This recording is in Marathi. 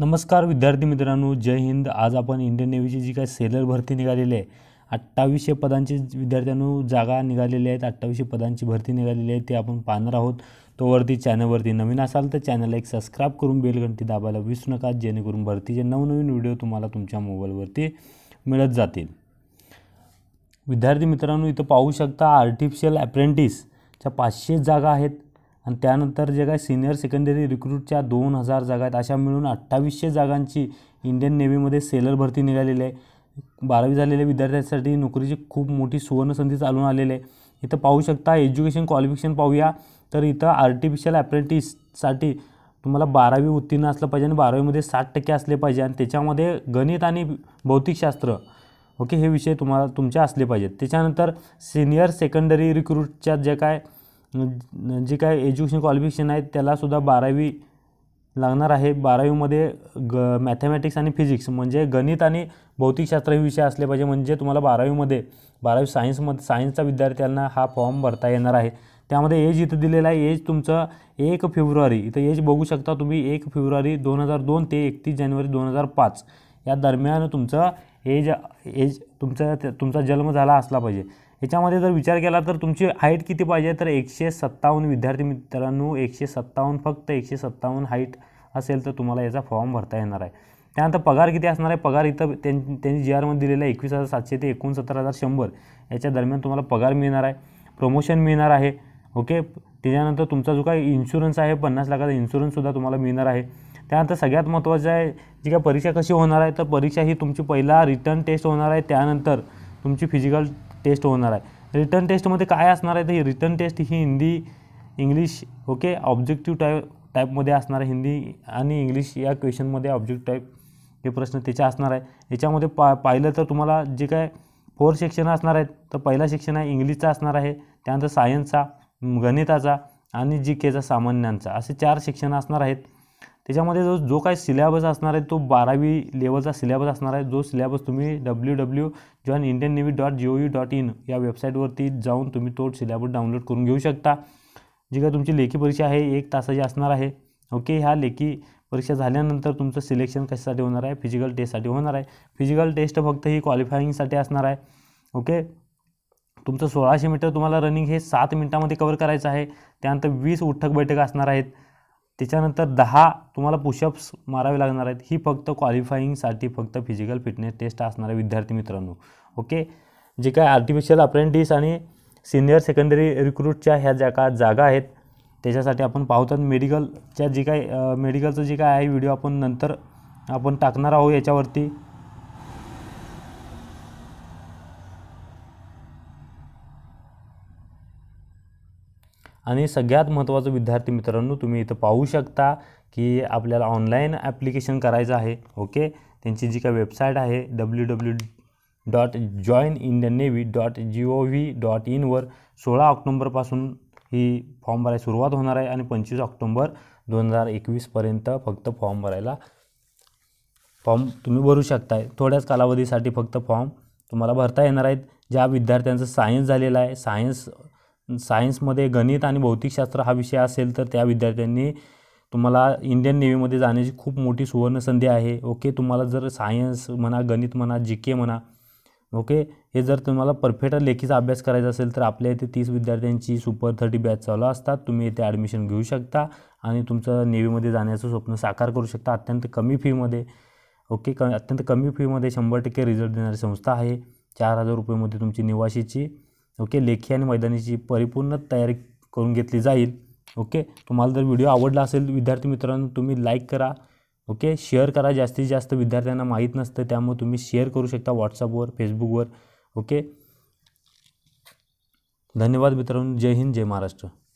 नमस्कार विद्यार्थी मित्रांनो जय हिंद आज आपण इंडियन नेव्हीची जी काय सेलर भरती निघालेली आहे अठ्ठावीसशे पदांची विद्यार्थ्यांनो जागा निघालेली आहेत अठ्ठावीसशे पदांची भरती निघालेली आहे ते आपण पाहणार आहोत तोवरती चॅनलवरती नवीन असाल तर चॅनलला एक सबस्क्राईब करून बेलघंटी दाबायला विसरू नका जेणेकरून भरतीचे नवनवीन व्हिडिओ तुम्हाला तुमच्या मोबाईलवरती मिळत जातील विद्यार्थी मित्रांनो इथं पाहू शकता आर्टिफिशियल अप्रेंटिसच्या पाचशे जागा आहेत आणि त्यानंतर जे काय सिनियर सेकंडरी रिक्रूटच्या दोन हजार जागा आहेत अशा मिळून अठ्ठावीसशे जागांची इंडियन नेव्हीमध्ये सेलर भरती निघालेली आहे बारावी झालेल्या विद्यार्थ्यांसाठी नोकरीची खूप मोठी सुवर्णसंधी चालून आलेली आहे इथं पाहू शकता एज्युकेशन क्वालिफिकेशन पाहूया तर इथं आर्टिफिशियल अप्रेंटिससाठी तुम्हाला बारावी उत्तीर्ण असलं पाहिजे आणि बारावीमध्ये साठ टक्के असले पाहिजे आणि त्याच्यामध्ये गणित आणि भौतिकशास्त्र ओके हे विषय तुम्हाला तुमचे असले पाहिजेत त्याच्यानंतर सिनियर सेकंडरी रिक्रूटच्या जे काय जे म्हणजे, म्हणजे काय एज्युकेशन क्वालिफिकेशन आहे त्यालासुद्धा बारावी लागणार आहे बारावीमध्ये ग मॅथमॅटिक्स आणि फिजिक्स म्हणजे गणित आणि भौतिकशास्त्र हे विषय असले पाहिजे म्हणजे तुम्हाला बारावीमध्ये बारावी सायन्समध्ये सायन्सचा विद्यार्थ्यांना हा फॉर्म भरता येणार आहे त्यामध्ये एज इथं दिलेला आहे एज तुमचं एक फेब्रुवारी इथं एज बघू शकता तुम्ही एक फेब्रुवारी दोन हजार दोन ते एकतीस जानेवारी दोन हजार पाच या दरम्यान तुमचं एज एज तुमचा तुमचा जन्म झाला असला पाहिजे याच्यामध्ये जर विचार केला तर तुमची हाईट किती पाहिजे तर एकशे सत्तावन्न विद्यार्थी मित्रांनो एकशे सत्तावन्न फक्त एकशे सत्तावन्न हाईट असेल तर तुम्हाला याचा फॉर्म भरता येणार आहे त्यानंतर पगार किती असणार आहे पगार इथं त्यां त्यांनी जी आरमध्ये दिलेला आहे एकवीस हजार सातशे ते एकोणसत्तर हजार शंभर याच्या दरम्यान तुम्हाला पगार मिळणार आहे प्रमोशन मिळणार आहे ओके त्याच्यानंतर तुमचा जो काही इन्शुरन्स आहे पन्नास लाखाचा इन्शुरन्ससुद्धा तुम्हाला मिळणार आहे त्यानंतर सगळ्यात महत्त्वाचं आहे जी काय परीक्षा कशी होणार आहे तर परीक्षा ही तुमची पहिला रिटर्न टेस्ट होणार आहे त्यानंतर तुमची फिजिकल टेस्ट होणार आहे रिटर्न टेस्टमध्ये काय असणार आहे तर ही रिटर्न टेस्ट ही Hindi English okay objective type टाईपमध्ये असणार आहे हिंदी आणि इंग्लिश या क्वेश्चनमध्ये ऑब्जेक्ट टाईप हे प्रश्न त्याचे असणार आहे याच्यामध्ये पा पाहिलं तर तुम्हाला जे काय फोर सेक्शन असणार आहेत तर पहिला सेक्शन आहे इंग्लिशचा असणार आहे त्यानंतर सायन्सचा गणिताचा आणि जी केचा सामान्यांचा असे चार सेक्शन असणार आहेत त्याच्यामध्ये जो जो काय सिलेबस असणार आहे तो बारावी लेवलचा सिलेबस असणार आहे जो सिलेबस तुम्ही W W join Indian Navy dot G O dot in या वेबसाईटवरती जाऊन तुम्ही तो सिलेबस डाउनलोड करून घेऊ शकता जी काय तुमची लेखी परीक्षा आहे एक तासाची असणार आहे ओके ह्या लेखी परीक्षा झाल्यानंतर तुमचं सिलेक्शन कशासाठी होणार आहे फिजिकल टेस्टसाठी होणार आहे फिजिकल टेस्ट फक्त ही क्वालिफायिंगसाठी असणार आहे ओके तुमचं सोळाशे मीटर तुम्हाला रनिंग हे सात मिनटामध्ये कवर करायचं आहे त्यानंतर वीस उठक बैठक असणार आहेत त्याच्यानंतर दहा तुम्हाला पुशअप्स मारावे लागणार आहेत ही फक्त क्वालिफाईंगसाठी फक्त फिजिकल फिटनेस टेस्ट असणाऱ्या विद्यार्थी मित्रांनो ओके जे काय आर्टिफिशियल अप्रेंटिस आणि सिनियर सेकंडरी रिक्रूटच्या ह्या ज्या का जागा आहेत त्याच्यासाठी आपण पाहतो मेडिकलच्या जे काही मेडिकलचं जे काय आहे व्हिडिओ आपण नंतर आपण टाकणार आहोत याच्यावरती आणि सगळ्यात महत्त्वाचं विद्यार्थी मित्रांनो तुम्ही इथं पाहू शकता की आपल्याला ऑनलाईन ॲप्लिकेशन करायचं आहे ओके त्यांची जी काय वेबसाईट आहे W W dot join Indian Navy dot G O V dot इनवर सोळा ऑक्टोंबरपासून ही फॉर्म भरायला सुरुवात होणार आहे आणि पंचवीस ऑक्टोंबर दोन हजार एकवीसपर्यंत फक्त फॉर्म भरायला फॉर्म तुम्ही भरू शकताय थोड्याच कालावधीसाठी फक्त फॉर्म तुम्हाला भरता येणार आहेत ज्या विद्यार्थ्यांचं सायन्स झालेलं आहे सायन्स सायन्समध्ये गणित आणि भौतिकशास्त्र हा विषय असेल तर त्या विद्यार्थ्यांनी तुम्हाला इंडियन नेव्हीमध्ये जाण्याची खूप मोठी सुवर्णसंधी आहे ओके तुम्हाला जर सायन्स म्हणा गणित म्हणा जी के म्हणा ओके हे जर तुम्हाला परफेक्ट लेखीचा अभ्यास करायचा असेल तर आपल्या इथे तीस विद्यार्थ्यांची सुपर थर्टी बॅच चालू असतात तुम्ही इथे ॲडमिशन घेऊ शकता आणि तुमचं नेव्हीमध्ये जाण्याचं स्वप्न साकार करू शकता अत्यंत कमी फीमध्ये ओके क अत्यंत कमी फीमध्ये शंभर टक्के रिझल्ट देणारी संस्था आहे चार हजार रुपयेमध्ये तुमची निवासीची ओके लेखी आणि मैदानीची परिपूर्ण तयारी करून घेतली जाईल ओके तुम्हाला जर व्हिडिओ आवडला असेल विद्यार्थी मित्रांनो तुम्ही लाईक करा ओके शेअर करा जास्तीत जास्त विद्यार्थ्यांना माहीत नसतं त्यामुळे तुम्ही शेअर करू शकता व्हॉट्सअपवर फेसबुकवर ओके धन्यवाद मित्रांनो जय हिंद जय महाराष्ट्र